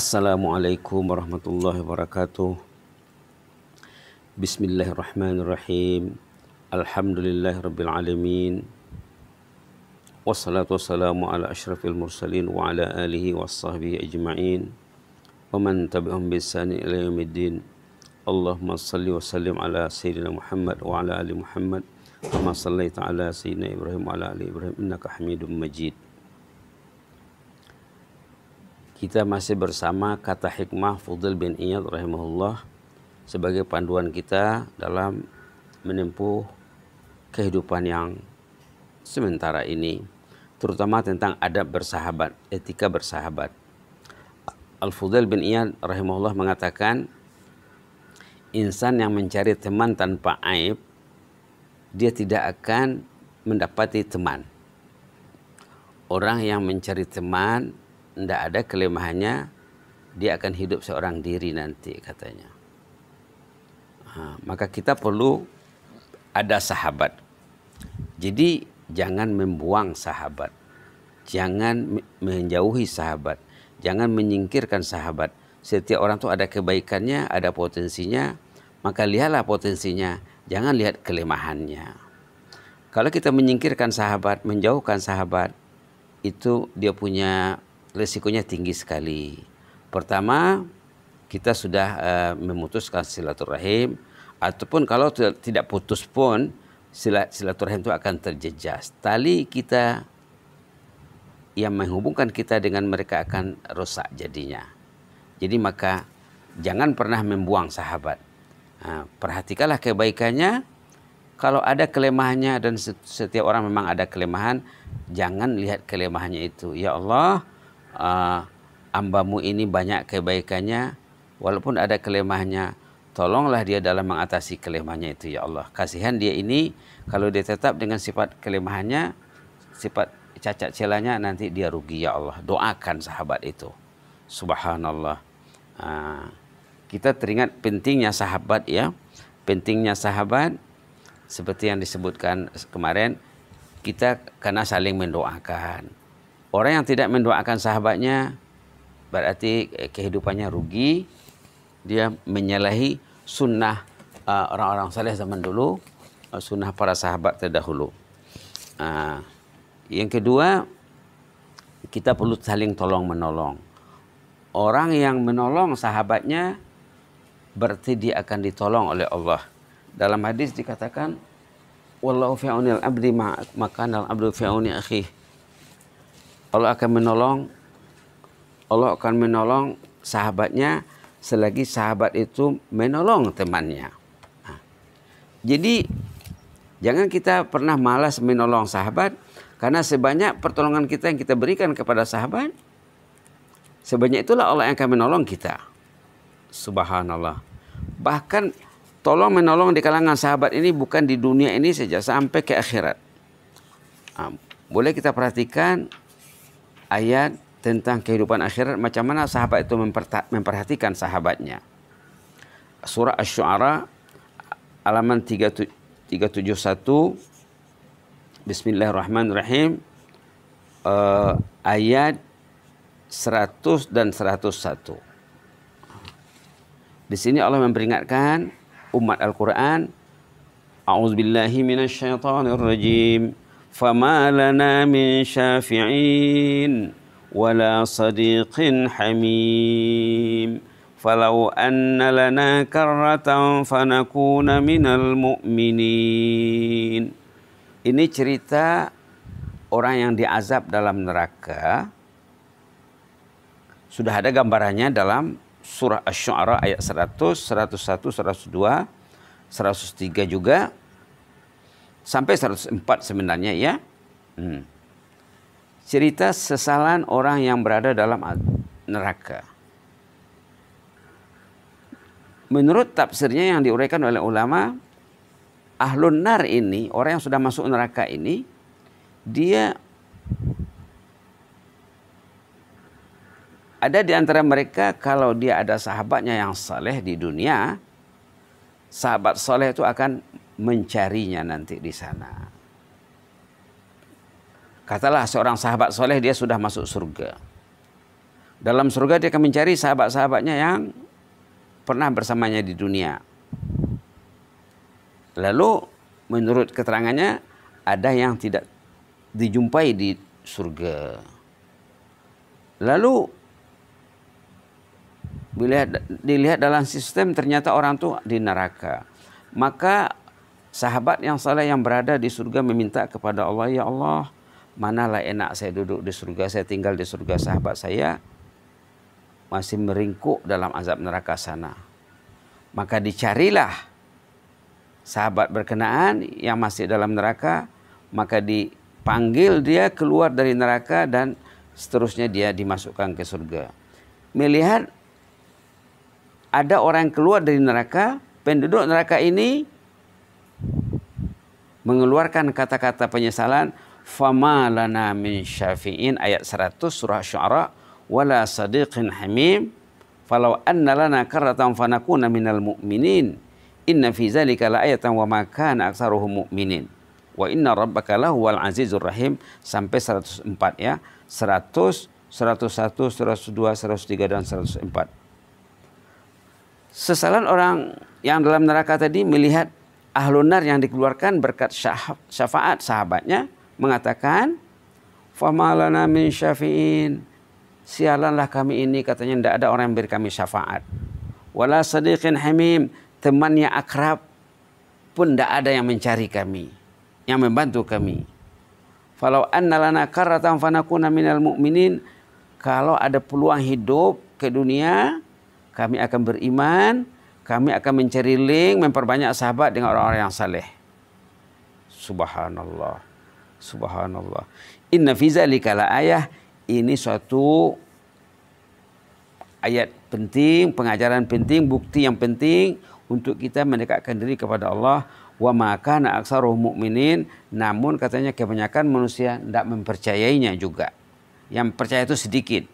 Assalamualaikum warahmatullahi wabarakatuh Bismillahirrahmanirrahim Alhamdulillahirrabbilalamin Wassalatu wassalamu ala ashrafil mursalin Wa ala alihi wa sahbihi ajma'in Wa man tabi'um bisani ila yamiddin Allahumma salli wa sallim ala Sayyidina Muhammad Wa ala ali Muhammad Wa ma salli ta'ala Sayyidina Ibrahim Wa ala ali Ibrahim Innaka hamidun majid Kita masih bersama kata hikmah Fudil bin Iyad rahimahullah sebagai panduan kita dalam menempuh kehidupan yang sementara ini terutama tentang adab bersahabat, etika bersahabat. Al-Fudail bin Iyad rahimahullah mengatakan insan yang mencari teman tanpa aib dia tidak akan mendapati teman. Orang yang mencari teman tidak ada kelemahannya dia akan hidup seorang diri nanti katanya ha, maka kita perlu ada sahabat jadi jangan membuang sahabat jangan menjauhi sahabat jangan menyingkirkan sahabat setiap orang tuh ada kebaikannya ada potensinya maka lihatlah potensinya jangan lihat kelemahannya kalau kita menyingkirkan sahabat menjauhkan sahabat itu dia punya Resikonya tinggi sekali. Pertama, kita sudah uh, memutuskan silaturahim ataupun kalau tidak putus pun silaturahim itu akan terjejas. Tali kita yang menghubungkan kita dengan mereka akan rusak jadinya. Jadi maka jangan pernah membuang sahabat. Nah, perhatikanlah kebaikannya. Kalau ada kelemahannya dan setiap orang memang ada kelemahan, jangan lihat kelemahannya itu. Ya Allah, uh, ah, ambamu ini banyak kebaikannya walaupun ada kelemahannya tolonglah dia dalam mengatasi kelemahannya itu ya Allah kasihan dia ini kalau dia tetap dengan sifat kelemahannya sifat cacat celanya nanti dia rugi ya Allah doakan sahabat itu subhanallah uh, kita teringat pentingnya sahabat ya pentingnya sahabat seperti yang disebutkan kemarin kita karena saling mendoakan Orang yang tidak mendoakan sahabatnya berarti eh, kehidupannya rugi. Dia menyalahi sunnah eh, orang-orang saleh zaman dulu, eh, sunnah para sahabat terdahulu. Uh, yang kedua, kita perlu saling tolong menolong. Orang yang menolong sahabatnya berarti dia akan ditolong oleh Allah. Dalam hadis dikatakan, Wallahu fi'unil abdi al abdu fi'uni akhih Allah akan menolong Allah akan menolong sahabatnya selagi sahabat itu menolong temannya. Nah, jadi jangan kita pernah malas menolong sahabat karena sebanyak pertolongan kita yang kita berikan kepada sahabat sebanyak itulah Allah yang akan menolong kita. Subhanallah. Bahkan tolong menolong di kalangan sahabat ini bukan di dunia ini saja sampai ke akhirat. Nah, boleh kita perhatikan ayat tentang kehidupan akhirat macam mana sahabat itu memperhatikan sahabatnya. Surah Asy-Syu'ara halaman 371 Bismillahirrahmanirrahim uh, ayat 100 dan 101. Di sini Allah memperingatkan umat Al-Qur'an A'udzubillahi minasyaitonirrajim. rajim فما لنا من شافعين ولا صديق حميم فلو أن لنا كرة فنكون من المؤمنين Ini cerita orang yang diazab dalam neraka. Sudah ada gambarannya dalam surah Asy-Syu'ara ayat 100, 101, 102, 103 juga sampai 104 sebenarnya ya. Hmm. Cerita sesalan orang yang berada dalam neraka. Menurut tafsirnya yang diuraikan oleh ulama, ahlun nar ini, orang yang sudah masuk neraka ini, dia ada di antara mereka kalau dia ada sahabatnya yang saleh di dunia, sahabat saleh itu akan mencarinya nanti di sana. Katalah seorang sahabat soleh dia sudah masuk surga. Dalam surga dia akan mencari sahabat-sahabatnya yang pernah bersamanya di dunia. Lalu menurut keterangannya ada yang tidak dijumpai di surga. Lalu dilihat dilihat dalam sistem ternyata orang itu di neraka. Maka Sahabat yang saleh yang berada di surga meminta kepada Allah, "Ya Allah, manalah enak saya duduk di surga, saya tinggal di surga sahabat saya masih meringkuk dalam azab neraka sana." Maka dicarilah sahabat berkenaan yang masih dalam neraka, maka dipanggil dia keluar dari neraka dan seterusnya dia dimasukkan ke surga. Melihat ada orang yang keluar dari neraka, penduduk neraka ini mengeluarkan kata-kata penyesalan fama lana min syafi'in ayat 100 surah syu'ara wala sadiqin hamim falau anna lana karratan fanakuna minal mu'minin inna fi zalika la ayatan wa makan aksaruhum mu'minin wa inna rabbaka lahuwal azizur rahim sampai 104 ya 100 101 102 103 dan 104 sesalan orang yang dalam neraka tadi melihat ahlunar yang dikeluarkan berkat syafaat sahabatnya mengatakan famalana min syafi'in sialanlah kami ini katanya tidak ada orang yang beri kami syafaat wala sadiqin hamim temannya akrab pun tidak ada yang mencari kami yang membantu kami falau annalana karatan fanakuna minal mu'minin kalau ada peluang hidup ke dunia kami akan beriman kami akan mencari link, memperbanyak sahabat dengan orang-orang yang saleh. Subhanallah. Subhanallah. Inna fi zalika la ayah. Ini suatu ayat penting, pengajaran penting, bukti yang penting untuk kita mendekatkan diri kepada Allah. Wa maka aksaruh mu'minin. namun katanya kebanyakan manusia tidak mempercayainya juga. Yang percaya itu sedikit.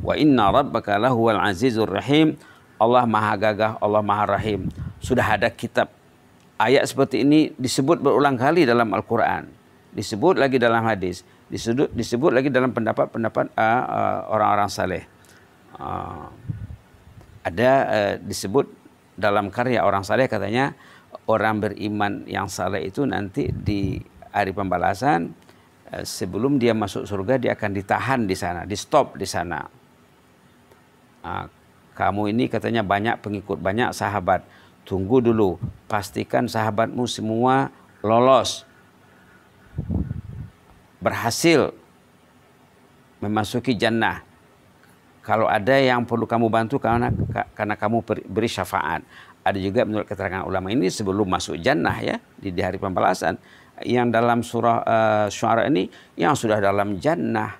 Wa inna rabbaka lahuwal azizur rahim. Allah Maha Gagah, Allah Maha Rahim. Sudah ada kitab. Ayat seperti ini disebut berulang kali dalam Al-Quran. Disebut lagi dalam hadis. Disebut, disebut lagi dalam pendapat-pendapat uh, uh, orang-orang saleh. Uh, ada uh, disebut dalam karya orang saleh katanya orang beriman yang saleh itu nanti di hari pembalasan eh, sebelum dia masuk surga dia akan ditahan di sana, di stop di sana kamu ini katanya banyak pengikut, banyak sahabat. Tunggu dulu, pastikan sahabatmu semua lolos. Berhasil memasuki jannah. Kalau ada yang perlu kamu bantu karena karena kamu beri syafaat. Ada juga menurut keterangan ulama ini sebelum masuk jannah ya di, hari pembalasan yang dalam surah uh, syuara ini yang sudah dalam jannah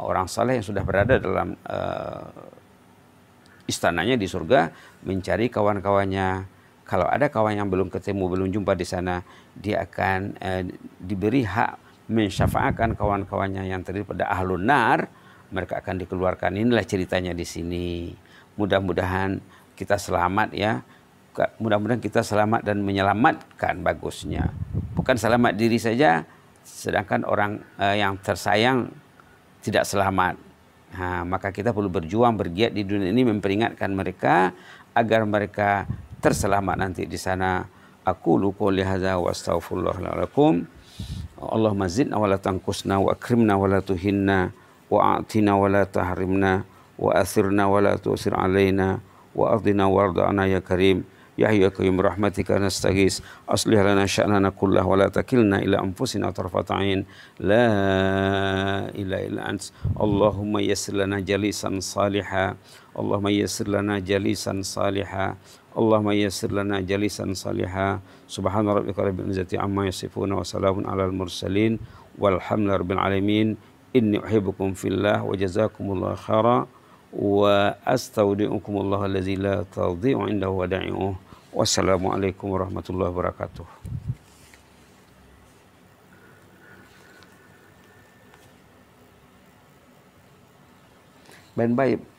orang saleh yang sudah berada dalam uh, istananya di surga mencari kawan-kawannya. Kalau ada kawan yang belum ketemu, belum jumpa di sana, dia akan eh, diberi hak mensyafaatkan kawan-kawannya yang terdiri pada ahlun nar, mereka akan dikeluarkan. Inilah ceritanya di sini. Mudah-mudahan kita selamat ya. Mudah-mudahan kita selamat dan menyelamatkan bagusnya. Bukan selamat diri saja, sedangkan orang eh, yang tersayang tidak selamat Nah, maka kita perlu berjuang bergiat di dunia ini memperingatkan mereka agar mereka terselamat nanti di sana. Aku luqul lihadza wa astaghfirullah lakum. Allahumma zidna wa la tanqusna wa akrimna wa la tuhinna wa a'tina wa la tahrimna wa asirna wa la tusir alaina wa ardina warda'na ya karim. يا حي يا قيوم برحمتك نستغيث أصلح لنا شأننا كله ولا تكلنا إلى أنفسنا طرفة عين لا إله إلا أنت اللهم يسر لنا جليسا صالحا اللهم يسر لنا جليسا صالحا اللهم يسر لنا جليسا صالحا سبحان ربك رب العزة عما يصفون وسلام على المرسلين والحمد لله رب العالمين إني أحبكم في الله وجزاكم الله خيرا وأستودعكم الله الذي لا تضيع عنده ودعوه Wassalamualaikum warahmatullahi wabarakatuh. Ben baik.